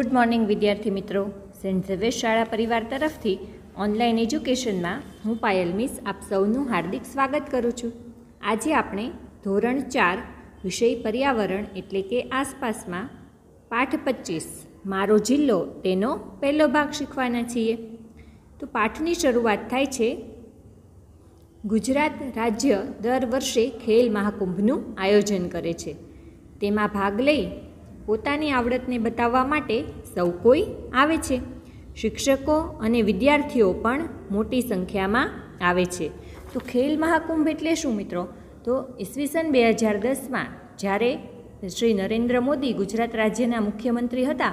good morning વિદ્યાર્થી મિત્રો Saint ઝવેર શાળા પરિવાર તરફથી ઓનલાઈન એજ્યુકેશનમાં હું પાયલ મિસ આપ સૌનું હાર્દિક સ્વાગત કરું છું આજે આપણે ધોરણ ચાર વિષય પર્યાવરણ એટલે કે આસપાસમાં પાઠ પચીસ મારો જિલ્લો તેનો પહેલો ભાગ શીખવાના છીએ તો પાઠની શરૂઆત થાય છે ગુજરાત રાજ્ય દર વર્ષે ખેલ મહાકુંભનું આયોજન કરે છે તેમાં ભાગ લઈ પોતાની આવડતને બતાવવા માટે સૌ કોઈ આવે છે શિક્ષકો અને વિદ્યાર્થીઓ પણ મોટી સંખ્યામાં આવે છે તો ખેલ મહાકુંભ એટલે શું મિત્રો તો ઈસવીસન બે હજાર દસમાં જ્યારે શ્રી નરેન્દ્ર મોદી ગુજરાત રાજ્યના મુખ્યમંત્રી હતા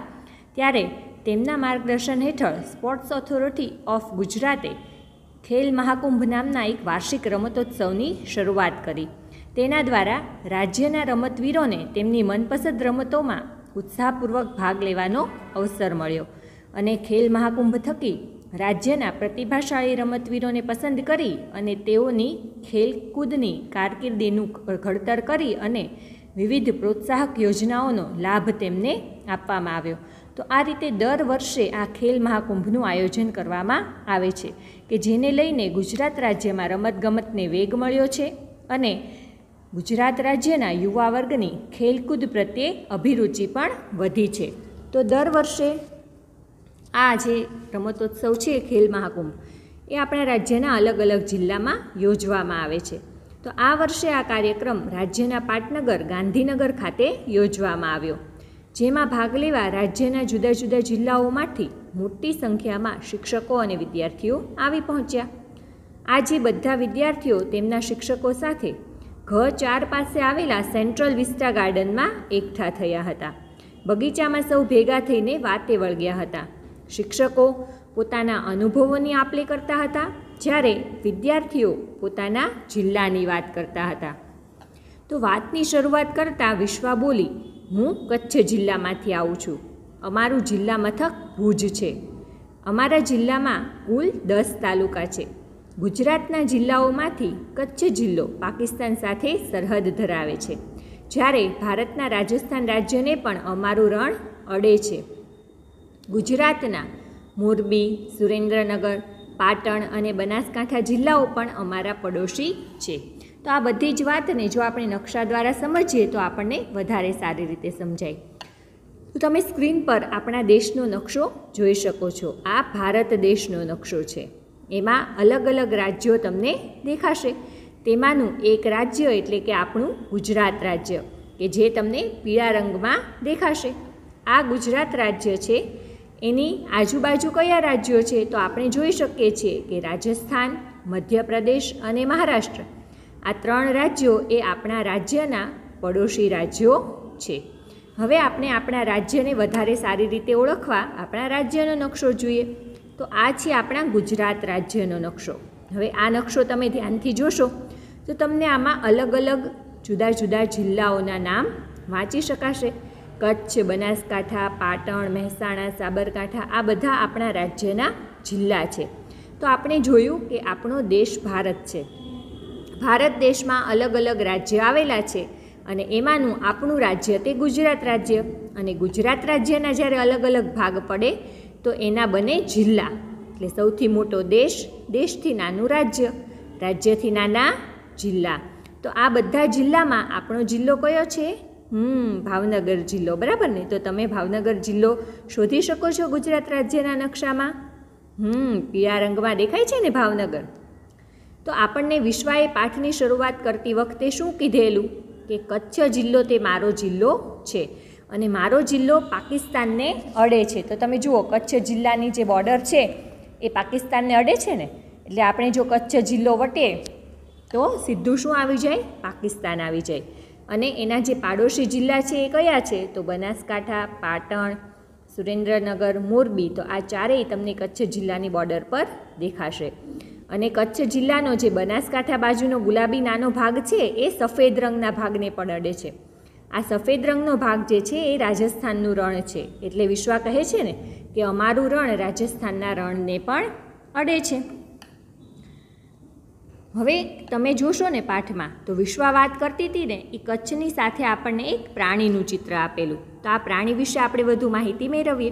ત્યારે તેમના માર્ગદર્શન હેઠળ સ્પોર્ટ્સ ઓથોરિટી ઓફ ગુજરાતે ખેલ મહાકુંભ નામના એક વાર્ષિક રમતોત્સવની શરૂઆત કરી તેના દ્વારા રાજ્યના રમતવીરોને તેમની મનપસંદ રમતોમાં ઉત્સાહપૂર્વક ભાગ લેવાનો અવસર મળ્યો અને ખેલ મહાકુંભ થકી રાજ્યના પ્રતિભાશાળી રમતવીરોને પસંદ કરી અને તેઓની ખેલકૂદની કારકિર્દીનું ઘડતર કરી અને વિવિધ પ્રોત્સાહક યોજનાઓનો લાભ તેમને આપવામાં આવ્યો તો આ રીતે દર વર્ષે આ ખેલ મહાકુંભનું આયોજન કરવામાં આવે છે કે જેને લઈને ગુજરાત રાજ્યમાં રમતગમતને વેગ મળ્યો છે અને ગુજરાત રાજ્યના યુવા વર્ગની ખેલકૂદ પ્રત્યે અભિરુચિ પણ વધી છે તો દર વર્ષે આ જે રમતોત્સવ છે ખેલ મહાકુંભ એ આપણા રાજ્યના અલગ અલગ જિલ્લામાં યોજવામાં આવે છે તો આ વર્ષે આ કાર્યક્રમ રાજ્યના પાટનગર ગાંધીનગર ખાતે યોજવામાં આવ્યો જેમાં ભાગ લેવા રાજ્યના જુદા જુદા જિલ્લાઓમાંથી મોટી સંખ્યામાં શિક્ષકો અને વિદ્યાર્થીઓ આવી પહોંચ્યા આજે બધા વિદ્યાર્થીઓ તેમના શિક્ષકો સાથે ઘ ચાર પાસે આવેલા સેન્ટ્રલ વિસ્ટા ગાર્ડનમાં એકઠા થયા હતા બગીચામાં સૌ ભેગા થઈને વાતે વળગ્યા હતા શિક્ષકો પોતાના અનુભવોની આપલે કરતા હતા જ્યારે વિદ્યાર્થીઓ પોતાના જિલ્લાની વાત કરતા હતા તો વાતની શરૂઆત કરતાં વિશ્વા બોલી હું કચ્છ જિલ્લામાંથી આવું છું અમારું જિલ્લા મથક ભુજ છે અમારા જિલ્લામાં કુલ દસ તાલુકા છે ગુજરાતના જિલ્લાઓમાંથી કચ્છ જિલ્લો પાકિસ્તાન સાથે સરહદ ધરાવે છે જ્યારે ભારતના રાજસ્થાન રાજ્યને પણ અમારું રણ અડે છે ગુજરાતના મોરબી સુરેન્દ્રનગર પાટણ અને બનાસકાંઠા જિલ્લાઓ પણ અમારા પડોશી છે તો આ બધી જ વાતને જો આપણે નકશા દ્વારા સમજીએ તો આપણને વધારે સારી રીતે સમજાય તો તમે સ્ક્રીન પર આપણા દેશનો નકશો જોઈ શકો છો આ ભારત દેશનો નકશો છે એમાં અલગ અલગ રાજ્યો તમને દેખાશે તેમાંનું એક રાજ્ય એટલે કે આપણું ગુજરાત રાજ્ય કે જે તમને પીળા રંગમાં દેખાશે આ ગુજરાત રાજ્ય છે એની આજુબાજુ કયા રાજ્યો છે તો આપણે જોઈ શકીએ છીએ કે રાજસ્થાન મધ્યપ્રદેશ અને મહારાષ્ટ્ર આ ત્રણ રાજ્યો એ આપણા રાજ્યના પડોશી રાજ્યો છે હવે આપણે આપણા રાજ્યને વધારે સારી રીતે ઓળખવા આપણા રાજ્યનો નકશો જોઈએ તો આ છે આપણા ગુજરાત રાજ્યનો નકશો હવે આ નકશો તમે ધ્યાનથી જોશો તો તમને આમાં અલગ અલગ જુદા જુદા જિલ્લાઓના નામ વાંચી શકાશે કચ્છ બનાસકાંઠા પાટણ મહેસાણા સાબરકાંઠા આ બધા આપણા રાજ્યના જિલ્લા છે તો આપણે જોયું કે આપણો દેશ ભારત છે ભારત દેશમાં અલગ અલગ રાજ્ય આવેલા છે અને એમાંનું આપણું રાજ્ય તે ગુજરાત રાજ્ય અને ગુજરાત રાજ્યના જ્યારે અલગ અલગ ભાગ પડે તો એના બને જિલ્લા એટલે સૌથી મોટો દેશ દેશથી નાનું રાજ્ય રાજ્યથી નાના જિલ્લા તો આ બધા જિલ્લામાં આપણો જિલ્લો કયો છે હમ ભાવનગર જિલ્લો બરાબર ને તો તમે ભાવનગર જિલ્લો શોધી શકો છો ગુજરાત રાજ્યના નકશામાં હમ પીળા રંગમાં દેખાય છે ને ભાવનગર તો આપણને વિશ્વાએ પાઠની શરૂઆત કરતી વખતે શું કીધેલું કે કચ્છ જિલ્લો તે મારો જિલ્લો છે અને મારો જિલ્લો પાકિસ્તાનને અડે છે તો તમે જુઓ કચ્છ જિલ્લાની જે બોર્ડર છે એ પાકિસ્તાનને અડે છે ને એટલે આપણે જો કચ્છ જિલ્લો વટે તો સીધું શું આવી જાય પાકિસ્તાન આવી જાય અને એના જે પાડોશી જિલ્લા છે એ કયા છે તો બનાસકાંઠા પાટણ સુરેન્દ્રનગર મોરબી તો આ ચારેય તમને કચ્છ જિલ્લાની બોર્ડર પર દેખાશે અને કચ્છ જિલ્લાનો જે બનાસકાંઠા બાજુનો ગુલાબી નાનો ભાગ છે એ સફેદ રંગના ભાગને પણ અડે છે આ સફેદ રંગનો ભાગ જે છે એ રાજસ્થાનનું રણ છે એટલે વિશ્વા કહે છે ને કે અમારું રણ રાજસ્થાનના રણને પણ અડે છે હવે તમે જોશો ને પાઠમાં તો વિશ્વા વાત કરતી હતી ને એ કચ્છની સાથે આપણને એક પ્રાણીનું ચિત્ર આપેલું તો આ પ્રાણી વિશે આપણે વધુ માહિતી મેળવીએ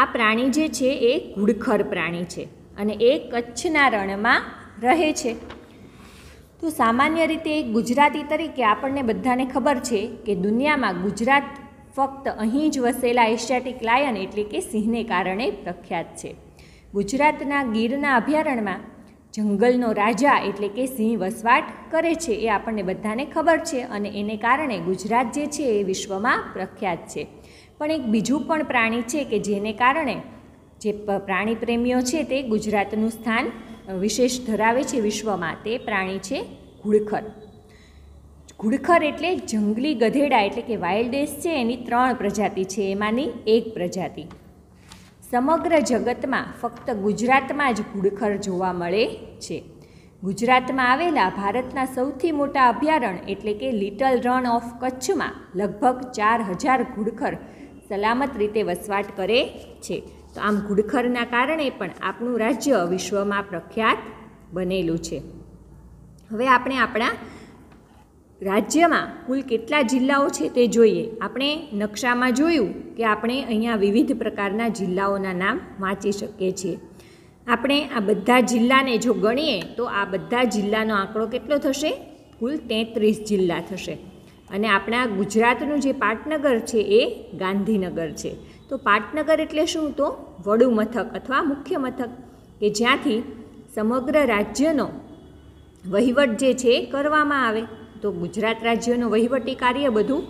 આ પ્રાણી જે છે એ ઘૂડખર પ્રાણી છે અને એ કચ્છના રણમાં રહે છે તો સામાન્ય રીતે ગુજરાતી તરીકે આપણને બધાને ખબર છે કે દુનિયામાં ગુજરાત ફક્ત અહીં જ વસેલા એશિયાટિક લાયન એટલે કે સિંહને કારણે પ્રખ્યાત છે ગુજરાતના ગીરના અભયારણ્યમાં જંગલનો રાજા એટલે કે સિંહ વસવાટ કરે છે એ આપણને બધાને ખબર છે અને એને કારણે ગુજરાત જે છે એ વિશ્વમાં પ્રખ્યાત છે પણ એક બીજું પણ પ્રાણી છે કે જેને કારણે જે પ્રાણીપ્રેમીઓ છે તે ગુજરાતનું સ્થાન વિશેષ ધરાવે છે વિશ્વમાં તે પ્રાણી છે ઘુડખર ઘુડખર એટલે જંગલી ગધેડા એટલે કે વાઇલ્ડેસ છે એની ત્રણ પ્રજાતિ છે એમાંની એક પ્રજાતિ સમગ્ર જગતમાં ફક્ત ગુજરાતમાં જ ઘુડખર જોવા મળે છે ગુજરાતમાં આવેલા ભારતના સૌથી મોટા અભયારણ્ય એટલે કે લિટલ રન ઓફ કચ્છમાં લગભગ ચાર હજાર ઘુડખર સલામત રીતે વસવાટ કરે છે તો આમ ઘુડખરના કારણે પણ આપણું રાજ્ય વિશ્વમાં પ્રખ્યાત બનેલું છે હવે આપણે આપણા રાજ્યમાં કુલ કેટલા જિલ્લાઓ છે તે જોઈએ આપણે નકશામાં જોયું કે આપણે અહીંયા વિવિધ પ્રકારના જિલ્લાઓના નામ વાંચી શકીએ છીએ આપણે આ બધા જિલ્લાને જો ગણીએ તો આ બધા જિલ્લાનો આંકડો કેટલો થશે કુલ તેત્રીસ જિલ્લા થશે અને આપણા ગુજરાતનું જે પાટનગર છે એ ગાંધીનગર છે તો પાટનગર એટલે શું તો વડુ મથક અથવા મુખ્ય મથક કે જ્યાંથી સમગ્ર રાજ્યનો વહીવટ જે છે કરવામાં આવે તો ગુજરાત રાજ્યનો વહીવટી કાર્ય બધું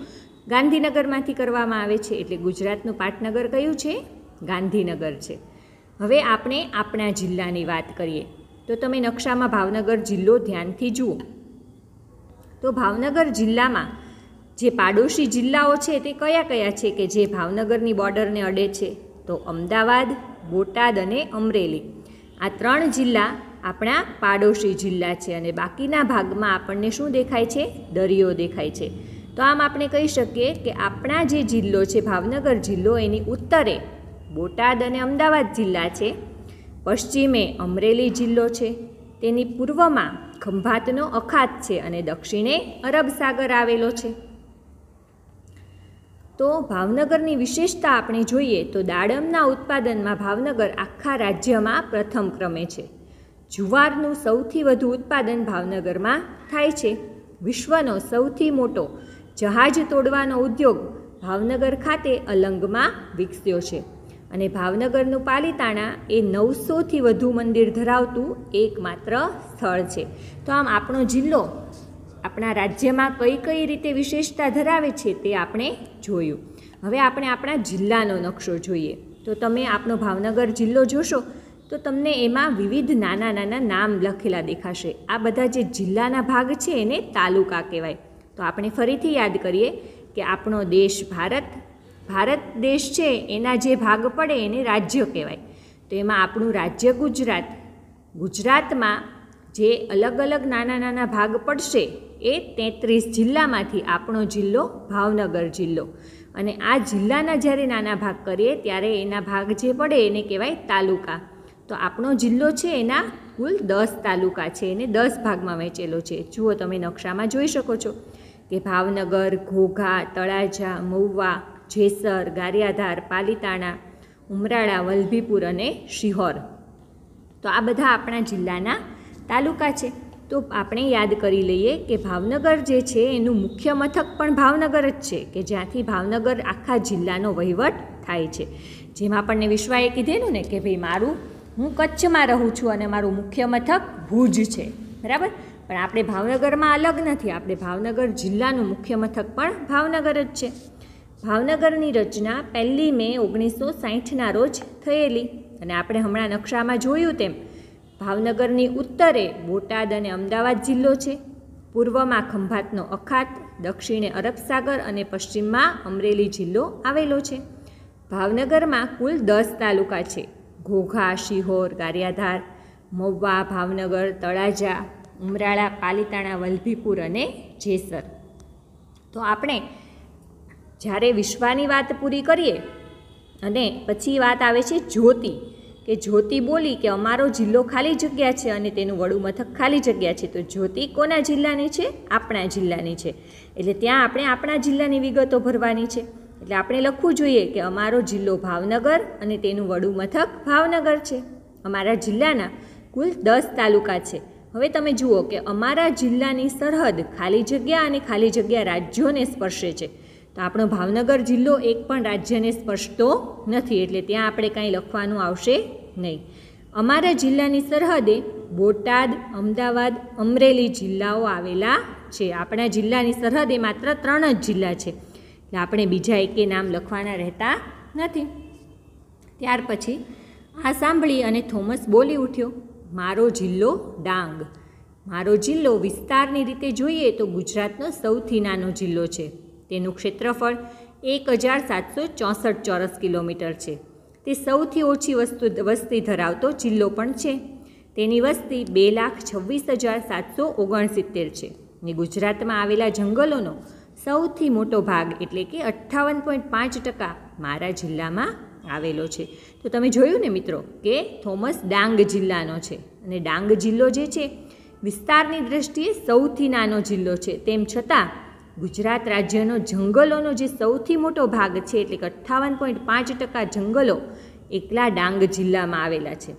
ગાંધીનગરમાંથી કરવામાં આવે છે એટલે ગુજરાતનું પાટનગર કયું છે ગાંધીનગર છે હવે આપણે આપણા જિલ્લાની વાત કરીએ તો તમે નકશામાં ભાવનગર જિલ્લો ધ્યાનથી જુઓ તો ભાવનગર જિલ્લામાં જે પાડોશી જિલ્લાઓ છે તે કયા કયા છે કે જે ભાવનગરની બોર્ડરને અડે છે તો અમદાવાદ બોટાદ અને અમરેલી આ ત્રણ જિલ્લા આપણા પાડોશી જિલ્લા છે અને બાકીના ભાગમાં આપણને શું દેખાય છે દરિયો દેખાય છે તો આમ આપણે કહી શકીએ કે આપણા જે જિલ્લો છે ભાવનગર જિલ્લો એની ઉત્તરે બોટાદ અને અમદાવાદ જિલ્લા છે પશ્ચિમે અમરેલી જિલ્લો છે તેની પૂર્વમાં ખંભાતનો અખાત છે અને દક્ષિણે અરબ સાગર આવેલો છે તો ભાવનગરની વિશેષતા આપણે જોઈએ તો દાડમના ઉત્પાદનમાં ભાવનગર આખા રાજ્યમાં પ્રથમ ક્રમે છે જુવારનું સૌથી વધુ ઉત્પાદન ભાવનગરમાં થાય છે વિશ્વનો સૌથી મોટો જહાજ તોડવાનો ઉદ્યોગ ભાવનગર ખાતે અલંગમાં વિકસ્યો છે અને ભાવનગરનું પાલિતાણા એ નવસોથી વધુ મંદિર ધરાવતું એકમાત્ર સ્થળ છે તો આમ આપણો જિલ્લો આપણા રાજ્યમાં કઈ કઈ રીતે વિશેષતા ધરાવે છે તે આપણે જોયું હવે આપણે આપણા જિલ્લાનો નકશો જોઈએ તો તમે આપણો ભાવનગર જિલ્લો જોશો તો તમને એમાં વિવિધ નાના નાના નામ લખેલા દેખાશે આ બધા જે જિલ્લાના ભાગ છે એને તાલુકા કહેવાય તો આપણે ફરીથી યાદ કરીએ કે આપણો દેશ ભારત ભારત દેશ છે એના જે ભાગ પડે એને રાજ્ય કહેવાય તો એમાં આપણું રાજ્ય ગુજરાત ગુજરાતમાં જે અલગ અલગ નાના નાના ભાગ પડશે એ તેત્રીસ જિલ્લામાંથી આપણો જિલ્લો ભાવનગર જિલ્લો અને આ જિલ્લાના જ્યારે નાના ભાગ કરીએ ત્યારે એના ભાગ જે પડે એને કહેવાય તાલુકા તો આપણો જિલ્લો છે એના કુલ દસ તાલુકા છે એને દસ ભાગમાં વહેંચેલો છે જુઓ તમે નકશામાં જોઈ શકો છો કે ભાવનગર ઘોઘા તળાજા મહુવા જેસર ગારિયાધાર પાલીતાણા ઉમરાળા વલભીપુર અને શિહોર તો આ બધા આપણા જિલ્લાના તાલુકા છે તો આપણે યાદ કરી લઈએ કે ભાવનગર જે છે એનું મુખ્ય મથક પણ ભાવનગર જ છે કે જ્યાંથી ભાવનગર આખા જિલ્લાનો વહીવટ થાય છે જેમાં આપણને વિશ્વાએ કીધેલું ને કે ભાઈ મારું હું કચ્છમાં રહું છું અને મારું મુખ્ય મથક ભુજ છે બરાબર પણ આપણે ભાવનગરમાં અલગ નથી આપણે ભાવનગર જિલ્લાનું મુખ્ય મથક પણ ભાવનગર જ છે ભાવનગરની રચના પહેલી મે ઓગણીસો સાહીઠના રોજ થયેલી અને આપણે હમણાં નકશામાં જોયું તેમ ભાવનગરની ઉત્તરે બોટાદ અને અમદાવાદ જિલ્લો છે પૂર્વમાં ખંભાતનો અખાત દક્ષિણે અરબસાગર અને પશ્ચિમમાં અમરેલી જિલ્લો આવેલો છે ભાવનગરમાં કુલ દસ તાલુકા છે ઘોઘા શિહોર ગારિયાધાર મહુવા ભાવનગર તળાજા ઉમરાળા પાલીતાણા વલભીપુર અને જેસર તો આપણે જ્યારે વિશ્વાની વાત પૂરી કરીએ અને પછી વાત આવે છે જ્યોતિ કે જ્યોતિ બોલી કે અમારો જિલ્લો ખાલી જગ્યા છે અને તેનું વડું મથક ખાલી જગ્યા છે તો જ્યોતિ કોના જિલ્લાની છે આપણા જિલ્લાની છે એટલે ત્યાં આપણે આપણા જિલ્લાની વિગતો ભરવાની છે એટલે આપણે લખવું જોઈએ કે અમારો જિલ્લો ભાવનગર અને તેનું વડું મથક ભાવનગર છે અમારા જિલ્લાના કુલ દસ તાલુકા છે હવે તમે જુઓ કે અમારા જિલ્લાની સરહદ ખાલી જગ્યા અને ખાલી જગ્યા રાજ્યોને સ્પર્શે છે તો આપણો ભાવનગર જિલ્લો એક પણ રાજ્યને સ્પર્શતો નથી એટલે ત્યાં આપણે કાંઈ લખવાનું આવશે નહીં અમારા જિલ્લાની સરહદે બોટાદ અમદાવાદ અમરેલી જિલ્લાઓ આવેલા છે આપણા જિલ્લાની સરહદે માત્ર ત્રણ જ જિલ્લા છે એટલે આપણે બીજા એકે નામ લખવાના રહેતા નથી ત્યાર પછી આ સાંભળી અને થોમસ બોલી ઉઠ્યો મારો જિલ્લો ડાંગ મારો જિલ્લો વિસ્તારની રીતે જોઈએ તો ગુજરાતનો સૌથી નાનો જિલ્લો છે તેનું ક્ષેત્રફળ એક હજાર સાતસો ચોસઠ ચોરસ કિલોમીટર છે તે સૌથી ઓછી વસ્તુ વસ્તી ધરાવતો જિલ્લો પણ છે તેની વસ્તી બે લાખ છવ્વીસ હજાર સાતસો ઓગણસિત્તેર છે ને ગુજરાતમાં આવેલા જંગલોનો સૌથી મોટો ભાગ એટલે કે અઠ્ઠાવન પોઈન્ટ પાંચ ટકા મારા જિલ્લામાં આવેલો છે તો તમે જોયું ને મિત્રો કે થોમસ ડાંગ જિલ્લાનો છે અને ડાંગ જિલ્લો જે છે વિસ્તારની દ્રષ્ટિએ સૌથી નાનો જિલ્લો છે તેમ છતાં ગુજરાત રાજ્યનો જંગલોનો જે સૌથી મોટો ભાગ છે એટલે કે અઠ્ઠાવન પોઈન્ટ પાંચ ટકા જંગલો એકલા ડાંગ જિલ્લામાં આવેલા છે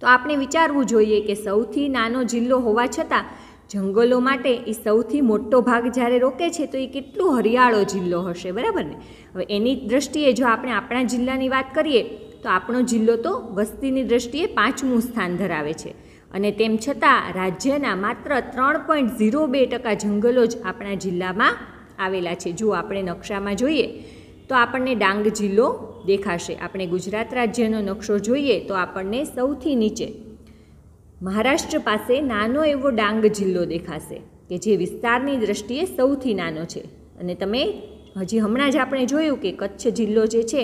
તો આપણે વિચારવું જોઈએ કે સૌથી નાનો જિલ્લો હોવા છતાં જંગલો માટે એ સૌથી મોટો ભાગ જ્યારે રોકે છે તો એ કેટલો હરિયાળો જિલ્લો હશે બરાબર ને હવે એની દ્રષ્ટિએ જો આપણે આપણા જિલ્લાની વાત કરીએ તો આપણો જિલ્લો તો વસ્તીની દ્રષ્ટિએ પાંચમું સ્થાન ધરાવે છે અને તેમ છતાં રાજ્યના માત્ર ત્રણ પોઈન્ટ ઝીરો બે ટકા જંગલો જ આપણા જિલ્લામાં આવેલા છે જો આપણે નકશામાં જોઈએ તો આપણને ડાંગ જિલ્લો દેખાશે આપણે ગુજરાત રાજ્યનો નકશો જોઈએ તો આપણને સૌથી નીચે મહારાષ્ટ્ર પાસે નાનો એવો ડાંગ જિલ્લો દેખાશે કે જે વિસ્તારની દ્રષ્ટિએ સૌથી નાનો છે અને તમે હજી હમણાં જ આપણે જોયું કે કચ્છ જિલ્લો જે છે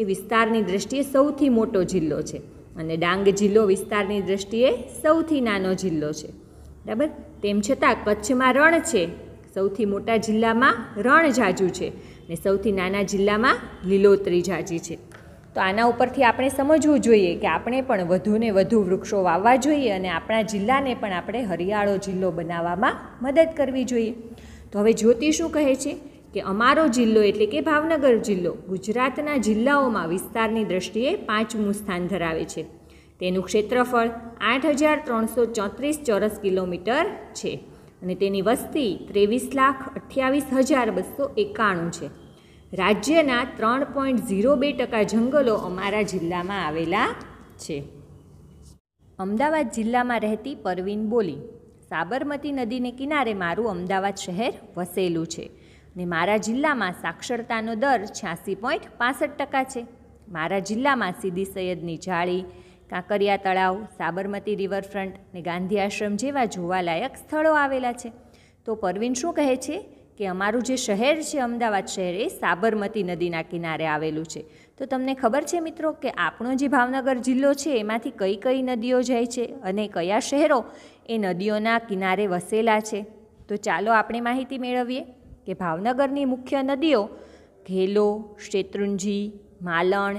એ વિસ્તારની દ્રષ્ટિએ સૌથી મોટો જિલ્લો છે અને ડાંગ જિલ્લો વિસ્તારની દ્રષ્ટિએ સૌથી નાનો જિલ્લો છે બરાબર તેમ છતાં કચ્છમાં રણ છે સૌથી મોટા જિલ્લામાં રણ ઝાઝું છે અને સૌથી નાના જિલ્લામાં લીલોતરી ઝાઝી છે તો આના ઉપરથી આપણે સમજવું જોઈએ કે આપણે પણ વધુને વધુ વૃક્ષો વાવવા જોઈએ અને આપણા જિલ્લાને પણ આપણે હરિયાળો જિલ્લો બનાવવામાં મદદ કરવી જોઈએ તો હવે જ્યોતિ શું કહે છે કે અમારો જિલ્લો એટલે કે ભાવનગર જિલ્લો ગુજરાતના જિલ્લાઓમાં વિસ્તારની દ્રષ્ટિએ પાંચમું સ્થાન ધરાવે છે તેનું ક્ષેત્રફળ આઠ હજાર ત્રણસો ચોત્રીસ ચોરસ કિલોમીટર છે અને તેની વસ્તી ત્રેવીસ લાખ અઠ્યાવીસ હજાર બસો એકાણું છે રાજ્યના ત્રણ પોઈન્ટ ઝીરો બે ટકા જંગલો અમારા જિલ્લામાં આવેલા છે અમદાવાદ જિલ્લામાં રહેતી પરવીન બોલી સાબરમતી નદીને કિનારે મારું અમદાવાદ શહેર વસેલું છે ને મારા જિલ્લામાં સાક્ષરતાનો દર છ્યાસી પોઈન્ટ પાસઠ ટકા છે મારા જિલ્લામાં સીદી સૈયદની જાળી કાંકરિયા તળાવ સાબરમતી રિવરફ્રન્ટ ને ગાંધી આશ્રમ જેવા જોવાલાયક સ્થળો આવેલા છે તો પરવીન શું કહે છે કે અમારું જે શહેર છે અમદાવાદ શહેર એ સાબરમતી નદીના કિનારે આવેલું છે તો તમને ખબર છે મિત્રો કે આપણો જે ભાવનગર જિલ્લો છે એમાંથી કઈ કઈ નદીઓ જાય છે અને કયા શહેરો એ નદીઓના કિનારે વસેલા છે તો ચાલો આપણે માહિતી મેળવીએ કે ભાવનગરની મુખ્ય નદીઓ ઘેલો શેત્રુંજી માલણ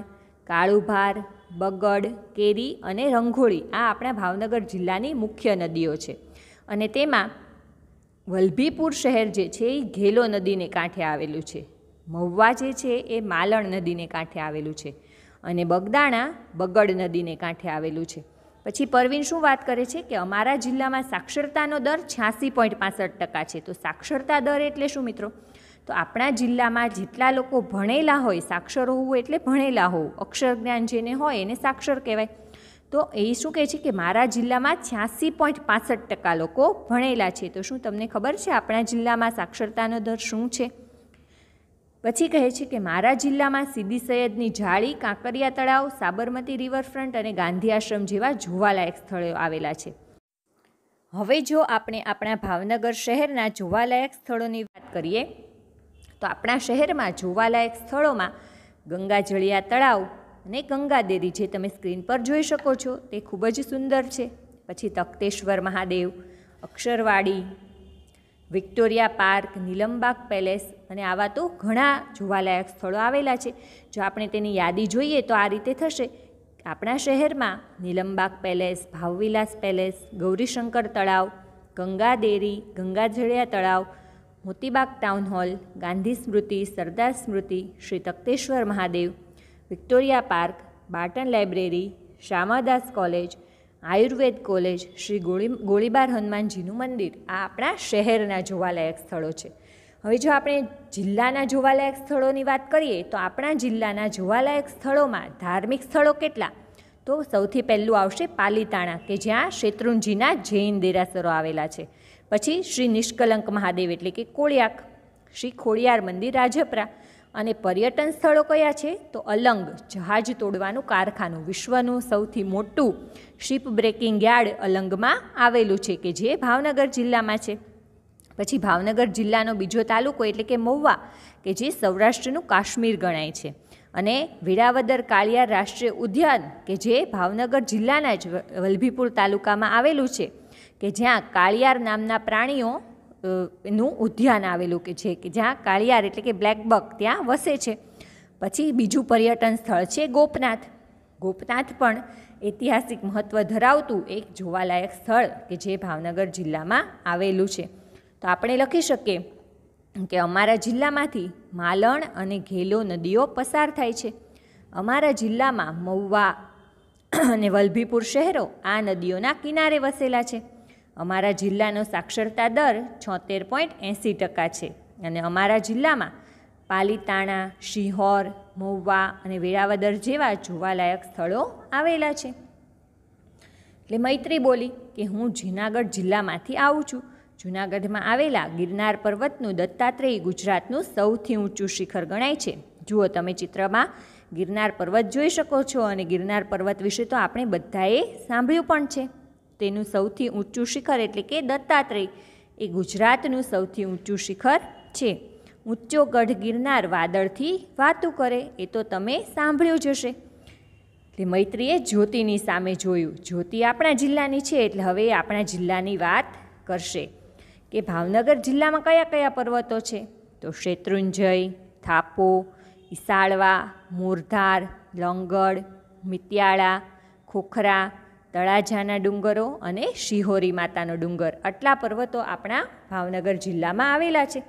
કાળુભાર બગડ કેરી અને રંઘોળી આ આપણા ભાવનગર જિલ્લાની મુખ્ય નદીઓ છે અને તેમાં વલભીપુર શહેર જે છે એ ઘેલો નદીને કાંઠે આવેલું છે મહુવા જે છે એ માલણ નદીને કાંઠે આવેલું છે અને બગદાણા બગડ નદીને કાંઠે આવેલું છે પછી પરવીન શું વાત કરે છે કે અમારા જિલ્લામાં સાક્ષરતાનો દર છ્યાસી પોઈન્ટ પાસઠ ટકા છે તો સાક્ષરતા દર એટલે શું મિત્રો તો આપણા જિલ્લામાં જેટલા લોકો ભણેલા હોય સાક્ષર હોવું એટલે ભણેલા હોવું અક્ષર જ્ઞાન જેને હોય એને સાક્ષર કહેવાય તો એ શું કહે છે કે મારા જિલ્લામાં છ્યાસી પોઈન્ટ પાસઠ ટકા લોકો ભણેલા છે તો શું તમને ખબર છે આપણા જિલ્લામાં સાક્ષરતાનો દર શું છે પછી કહે છે કે મારા જિલ્લામાં સીદી સૈયદની જાળી કાંકરિયા તળાવ સાબરમતી રિવરફ્રન્ટ અને ગાંધી આશ્રમ જેવા જોવાલાયક સ્થળો આવેલા છે હવે જો આપણે આપણા ભાવનગર શહેરના જોવાલાયક સ્થળોની વાત કરીએ તો આપણા શહેરમાં જોવાલાયક સ્થળોમાં ગંગાજળિયા તળાવ અને ગંગાદેરી જે તમે સ્ક્રીન પર જોઈ શકો છો તે ખૂબ જ સુંદર છે પછી Takhteshwar Mahadev Aksharwadi Victoria park Nilambag palace અને આવા તો ઘણા જોવાલાયક સ્થળો આવેલા છે જો આપણે તેની યાદી જોઈએ તો આ રીતે થશે આપણા શહેરમાં નીલમબાગ પેલેસ ભાવવિલાસ પેલેસ ગૌરીશંકર તળાવ ગંગા દેરી ગંગાજળિયા તળાવ Motibag town hall Gandhi Smriti Sardar Smriti Shri Takhteshwar Mahadev Victoria park Barton library Shamaldas college Ayurveda college Shri Goli Golibar હનુમાનજીનું મંદિર આ આપણા શહેરના જોવાલાયક સ્થળો છે હવે જો આપણે જિલ્લાના જોવાલાયક સ્થળોની વાત કરીએ તો આપણા જિલ્લાના જોવાલાયક સ્થળોમાં ધાર્મિક સ્થળો કેટલા તો સૌથી પહેલું આવશે પાલીતાણા કે જ્યાં શેત્રુંજીના જૈન દેરાસરો આવેલા છે પછી શ્રી નિષ્કલંક મહાદેવ એટલે કે કોળિયાક શ્રી ખોડિયાર મંદિર રાજપરા અને પર્યટન સ્થળો કયા છે તો અલંગ જહાજ તોડવાનું કારખાનું વિશ્વનું સૌથી મોટું શિપ બ્રેકિંગ યાર્ડ અલંગમાં આવેલું છે કે જે ભાવનગર જિલ્લામાં છે પછી ભાવનગર જિલ્લાનો બીજો તાલુકો એટલે કે મહુવા કે જે સૌરાષ્ટ્રનું કાશ્મીર ગણાય છે અને વેરાવદર કાળિયાર રાષ્ટ્રીય ઉદ્યાન કે જે ભાવનગર જિલ્લાના જ વલભીપુર તાલુકામાં આવેલું છે કે જ્યાં કાળિયાર નામના પ્રાણીઓ નું ઉદ્યાન આવેલું કે છે કે જ્યાં કાળિયાર એટલે કે બ્લેકબક ત્યાં વસે છે પછી બીજું પર્યટન સ્થળ છે ગોપનાથ ગોપનાથ પણ ઐતિહાસિક મહત્ત્વ ધરાવતું એક જોવાલાયક સ્થળ કે જે ભાવનગર જિલ્લામાં આવેલું છે તો આપણે લખી શકીએ કે અમારા જિલ્લામાંથી માલણ અને ઘેલો નદીઓ પસાર થાય છે અમારા જિલ્લામાં મહુવા અને વલભીપુર શહેરો આ નદીઓના કિનારે વસેલા છે અમારા જિલ્લાનો સાક્ષરતા દર છોતેર પોઈન્ટ એંસી ટકા છે અને અમારા જિલ્લામાં પાલીતાણા શિહોર મહુવા અને વેરાવદર જેવા જોવાલાયક સ્થળો આવેલા છે એટલે મૈત્રી બોલી કે હું જૂનાગઢ જિલ્લામાંથી આવું છું જૂનાગઢમાં આવેલા ગિરનાર પર્વતનું દત્તાત્રેય ગુજરાતનું સૌથી ઊંચું શિખર ગણાય છે જુઓ તમે ચિત્રમાં ગિરનાર પર્વત જોઈ શકો છો અને ગિરનાર પર્વત વિશે તો આપણે બધાએ સાંભળ્યું પણ છે તેનું સૌથી ઊંચું શિખર એટલે કે દત્તાત્રેય એ ગુજરાતનું સૌથી ઊંચું શિખર છે ઊંચો ગઢ ગિરનાર વાદળથી વાતું કરે એ તો તમે સાંભળ્યું જ હશે એટલે મૈત્રીએ જ્યોતિની સામે જોયું જ્યોતિ આપણા જિલ્લાની છે એટલે હવે આપણા જિલ્લાની વાત કરશે કે ભાવનગર જિલ્લામાં કયા કયા પર્વતો છે તો શેત્રુંજય થાપો ઈસાળવા મોરધાર લંગડ મિત્યાળા ખોખરા તળાજાના ડુંગરો અને શિહોરી માતાનો ડુંગર આટલા પર્વતો આપણા ભાવનગર જિલ્લામાં આવેલા છે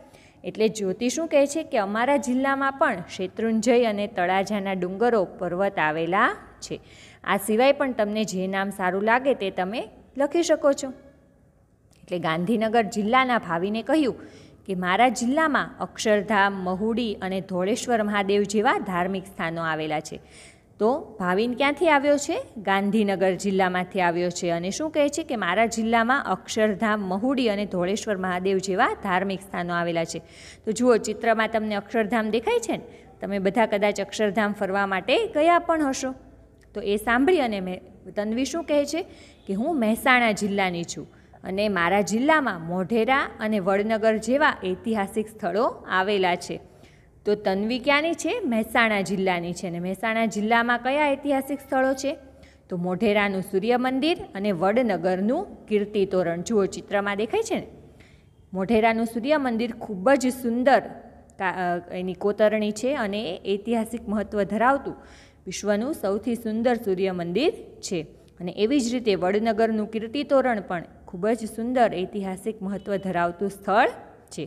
એટલે જ્યોતિ શું કહે છે કે અમારા જિલ્લામાં પણ શેત્રુંજય અને તળાજાના ડુંગરો પર્વત આવેલા છે આ સિવાય પણ તમને જે નામ સારું લાગે તે તમે લખી શકો છો એટલે ગાંધીનગર જિલ્લાના ભાવિને કહ્યું કે મારા જિલ્લામાં અક્ષરધામ મહુડી અને ધોળેશ્વર મહાદેવ જેવા ધાર્મિક સ્થાનો આવેલા છે તો ભાવિન ક્યાંથી આવ્યો છે ગાંધીનગર જિલ્લામાંથી આવ્યો છે અને શું કહે છે કે મારા જિલ્લામાં અક્ષરધામ મહુડી અને ધોળેશ્વર મહાદેવ જેવા ધાર્મિક સ્થાનો આવેલા છે તો જુઓ ચિત્રમાં તમને અક્ષરધામ દેખાય છે ને તમે બધા કદાચ અક્ષરધામ ફરવા માટે ગયા પણ હશો તો એ સાંભળી અને મેં તન્વી શું કહે છે કે હું મહેસાણા જિલ્લાની છું અને મારા જિલ્લામાં મોઢેરા અને વડનગર જેવા ઐતિહાસિક સ્થળો આવેલા છે તો તન્વી ક્યાંની છે મહેસાણા જિલ્લાની છે અને મહેસાણા જિલ્લામાં કયા ઐતિહાસિક સ્થળો છે તો મોઢેરાનું સૂર્ય મંદિર અને વડનગરનું કીર્તિ તોરણ જુઓ ચિત્રમાં દેખાય છે ને મોઢેરાનું સૂર્ય મંદિર ખૂબ જ સુંદર એની કોતરણી છે અને ઐતિહાસિક મહત્ત્વ ધરાવતું વિશ્વનું સૌથી સુંદર સૂર્ય મંદિર છે અને એવી જ રીતે વડનગરનું કીર્તિ તોરણ પણ ખૂબ જ સુંદર ઐતિહાસિક મહત્ત્વ ધરાવતું સ્થળ છે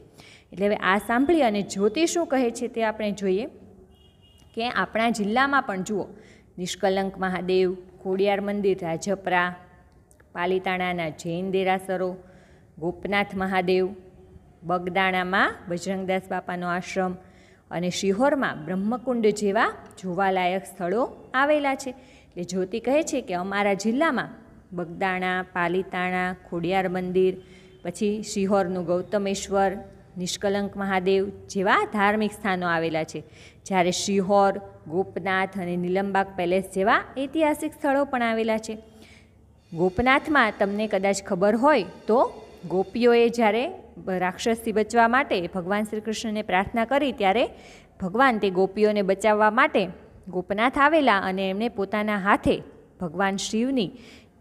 એટલે હવે આ સાંભળી અને જ્યોતિ શું કહે છે તે આપણે જોઈએ કે આપણા જિલ્લામાં પણ જુઓ નિષ્કલંક મહાદેવ ખોડિયાર મંદિર રાજપરા પાલિતાણાના જૈન દેરાસરો ગોપનાથ મહાદેવ બગદાણામાં બજરંગદાસ બાપાનો આશ્રમ અને શિહોરમાં બ્રહ્મકુંડ જેવા જોવાલાયક સ્થળો આવેલા છે એટલે જ્યોતિ કહે છે કે અમારા જિલ્લામાં બગદાણા પાલીતાણા ખોડિયાર મંદિર પછી શિહોરનું ગૌતમેશ્વર નિષ્કલંક મહાદેવ જેવા ધાર્મિક સ્થાનો આવેલા છે જ્યારે શિહોર ગોપનાથ અને નીલમબાગ પેલેસ જેવા ઐતિહાસિક સ્થળો પણ આવેલા છે ગોપનાથમાં તમને કદાચ ખબર હોય તો ગોપીઓએ જ્યારે રાક્ષસથી બચવા માટે ભગવાન શ્રી કૃષ્ણને પ્રાર્થના કરી ત્યારે ભગવાન તે ગોપીઓને બચાવવા માટે ગોપનાથ આવેલા અને એમને પોતાના હાથે ભગવાન શિવની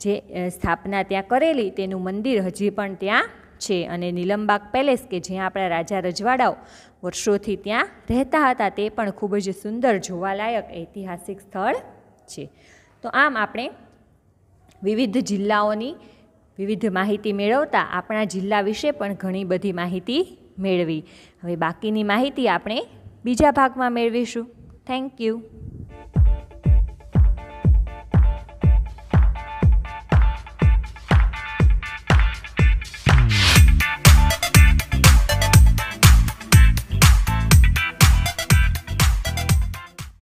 જે સ્થાપના ત્યાં કરેલી તેનું મંદિર હજી પણ ત્યાં છે અને નીલમબાગ પેલેસ કે જ્યાં આપણા રાજા રજવાડાઓ વર્ષોથી ત્યાં રહેતા હતા તે પણ ખૂબ જ સુંદર જોવાલાયક ઐતિહાસિક સ્થળ છે તો આમ આપણે વિવિધ જિલ્લાઓની વિવિધ માહિતી મેળવતા આપણા જિલ્લા વિશે પણ ઘણી બધી માહિતી મેળવી હવે બાકીની માહિતી આપણે બીજા ભાગમાં મેળવીશું થેન્ક યુ